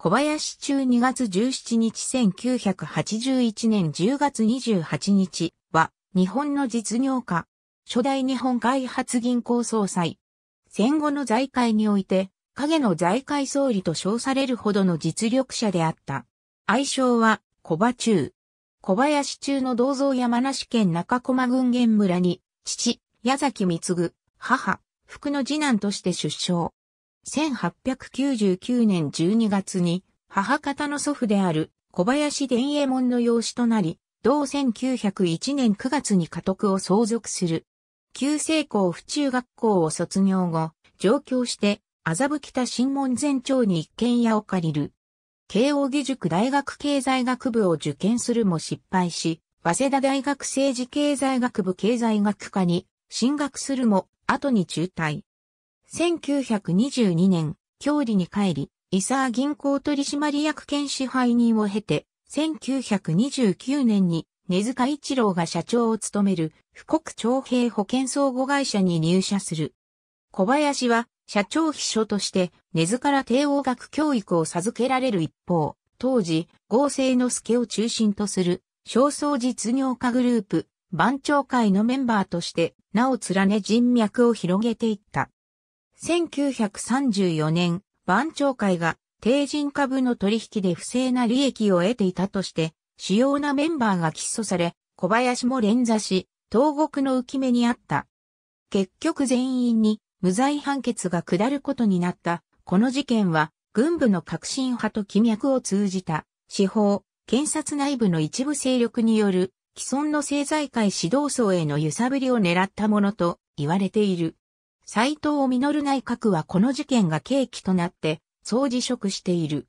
小林中2月17日1981年10月28日は日本の実業家、初代日本開発銀行総裁。戦後の財界において、影の財界総理と称されるほどの実力者であった。愛称は小林中。小林中の銅像山梨県中駒郡玄村に、父、矢崎光、母、福の次男として出生。1899年12月に母方の祖父である小林伝右衛門の養子となり、同1901年9月に家督を相続する。旧成功府中学校を卒業後、上京して、麻布北新門前町に一軒家を借りる。慶応義塾大学経済学部を受験するも失敗し、早稲田大学政治経済学部経済学科に進学するも、後に中退。1922年、郷里に帰り、伊沢銀行取締役兼支配人を経て、1929年に根塚一郎が社長を務める富国徴兵保険相互会社に入社する。小林は社長秘書として根津から帝王学教育を授けられる一方、当時、合成の助を中心とする焦燥実業家グループ、番長会のメンバーとして、名を連ね人脈を広げていった。1934年、番長会が、定人株の取引で不正な利益を得ていたとして、主要なメンバーが起訴され、小林も連座し、東国の浮き目にあった。結局全員に無罪判決が下ることになった。この事件は、軍部の革新派と機脈を通じた、司法、検察内部の一部勢力による、既存の政財界指導層への揺さぶりを狙ったものと言われている。斎藤実内閣はこの事件が契機となって、総辞職している。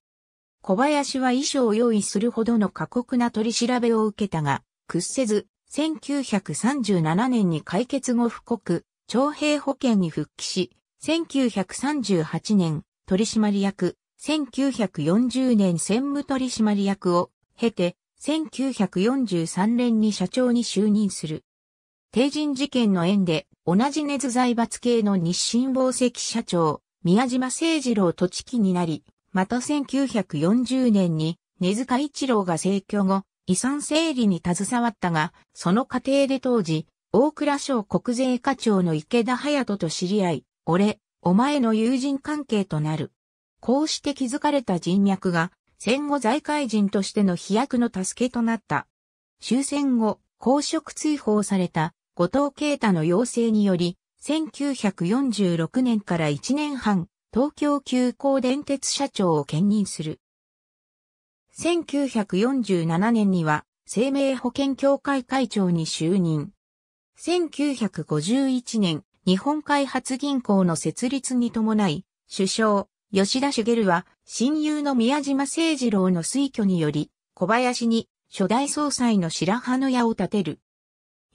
小林は遺書を用意するほどの過酷な取り調べを受けたが、屈せず、1937年に解決後布告、徴兵保険に復帰し、1938年、取締役、1940年専務取締役を経て、1943年に社長に就任する。帝人事件の縁で、同じ熱財閥系の日清宝石社長、宮島誠二郎と知己になり、また1940年に根塚一郎が逝去後、遺産整理に携わったが、その過程で当時、大蔵省国税課長の池田隼人と知り合い、俺、お前の友人関係となる。こうして築かれた人脈が、戦後財界人としての飛躍の助けとなった。終戦後、公職追放された後藤啓太の要請により、1946年から1年半、東京急行電鉄社長を兼任する。1947年には、生命保険協会会長に就任。1951年、日本開発銀行の設立に伴い、首相、吉田茂は、親友の宮島誠二郎の推挙により、小林に初代総裁の白羽の矢を立てる。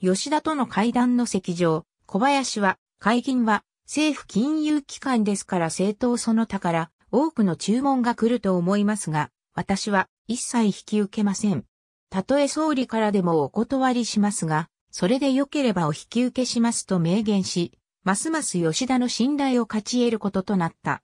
吉田との会談の席上、小林は、会銀は政府金融機関ですから政党その他から多くの注文が来ると思いますが、私は一切引き受けません。たとえ総理からでもお断りしますが、それで良ければお引き受けしますと明言し、ますます吉田の信頼を勝ち得ることとなった。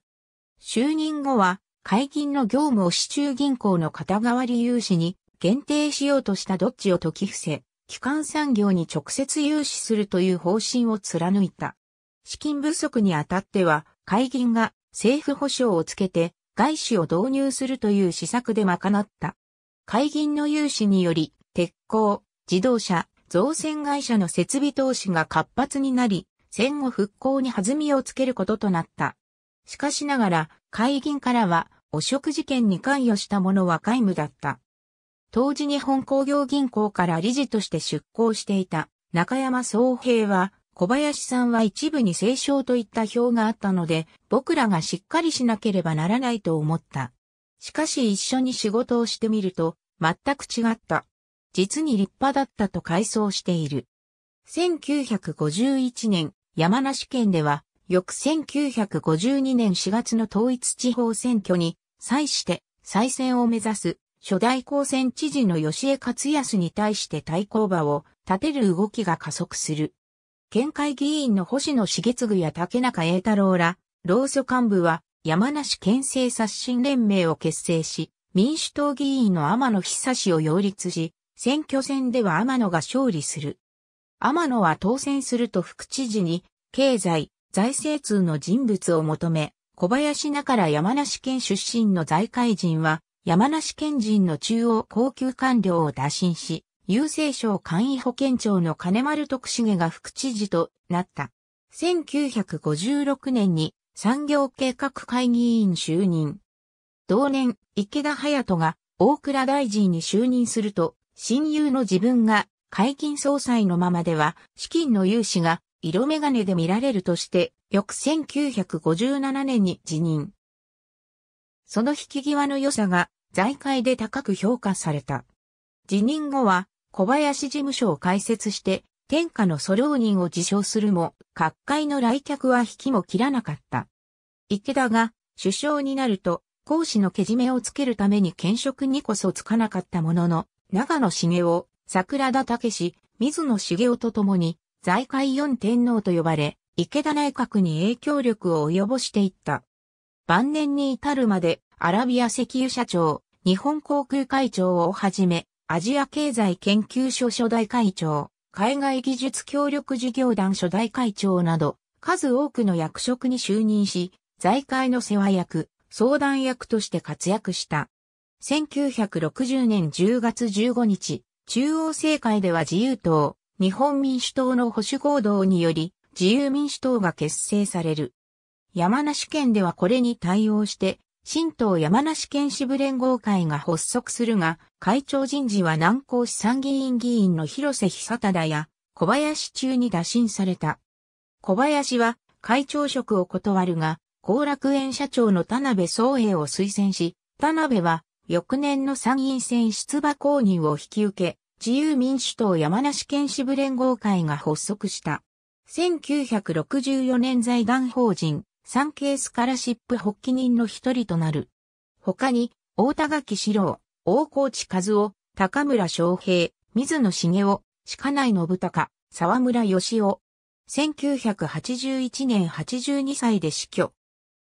就任後は、会銀の業務を市中銀行の肩代わり融資に限定しようとしたどっちを解き伏せ、基幹産業に直接融資するという方針を貫いた。資金不足にあたっては、海銀が政府保証をつけて外資を導入するという施策で賄った。海銀の融資により、鉄鋼、自動車、造船会社の設備投資が活発になり、戦後復興に弾みをつけることとなった。しかしながら、海銀からは、汚職事件に関与した者は皆無だった。当時日本工業銀行から理事として出向していた中山総平は、小林さんは一部に清少といった表があったので、僕らがしっかりしなければならないと思った。しかし一緒に仕事をしてみると、全く違った。実に立派だったと回想している。1951年、山梨県では、翌1952年4月の統一地方選挙に、際して再選を目指す初代高専知事の吉江克康に対して対抗馬を立てる動きが加速する。県会議員の星野茂次や竹中栄太郎ら、労組幹部は山梨県政刷新連盟を結成し、民主党議員の天野久志を擁立し、選挙戦では天野が勝利する。天野は当選すると副知事に、経済、財政通の人物を求め、小林ながら山梨県出身の財界人は、山梨県人の中央高級官僚を打診し、郵政省簡易保健庁の金丸徳重が副知事となった。1956年に産業計画会議員就任。同年、池田隼人が大倉大臣に就任すると、親友の自分が解禁総裁のままでは資金の融資が色眼鏡で見られるとして、翌1957年に辞任。その引き際の良さが財界で高く評価された。辞任後は小林事務所を開設して天下の素老人を自称するも、各界の来客は引きも切らなかった。池田が首相になると、講師のけじめをつけるために兼職にこそつかなかったものの、長野茂雄、桜田武史、水野茂雄と共に、財界四天皇と呼ばれ、池田内閣に影響力を及ぼしていった。晩年に至るまで、アラビア石油社長、日本航空会長をはじめ、アジア経済研究所初代会長、海外技術協力事業団初代会長など、数多くの役職に就任し、財界の世話役、相談役として活躍した。1960年10月15日、中央政界では自由党、日本民主党の保守行動により、自由民主党が結成される。山梨県ではこれに対応して、新党山梨県支部連合会が発足するが、会長人事は南高市参議院議員の広瀬久忠や小林中に打診された。小林は会長職を断るが、後楽園社長の田辺総栄を推薦し、田辺は翌年の参院選出馬公認を引き受け、自由民主党山梨県支部連合会が発足した。1964年財団法人ケースカラシップ発起人の一人となる。他に、大田垣史郎、大河内和夫、高村昌平、水野茂雄、鹿内信孝、沢村義雄。1981年82歳で死去。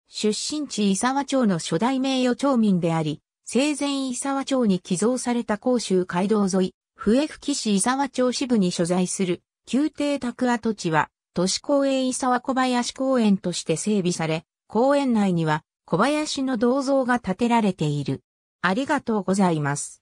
出身地伊沢町の初代名誉町民であり、生前伊沢町に寄贈された甲州街道沿い、笛吹市伊沢町支部に所在する、宮廷宅跡地は、都市公園伊沢小林公園として整備され、公園内には小林の銅像が建てられている。ありがとうございます。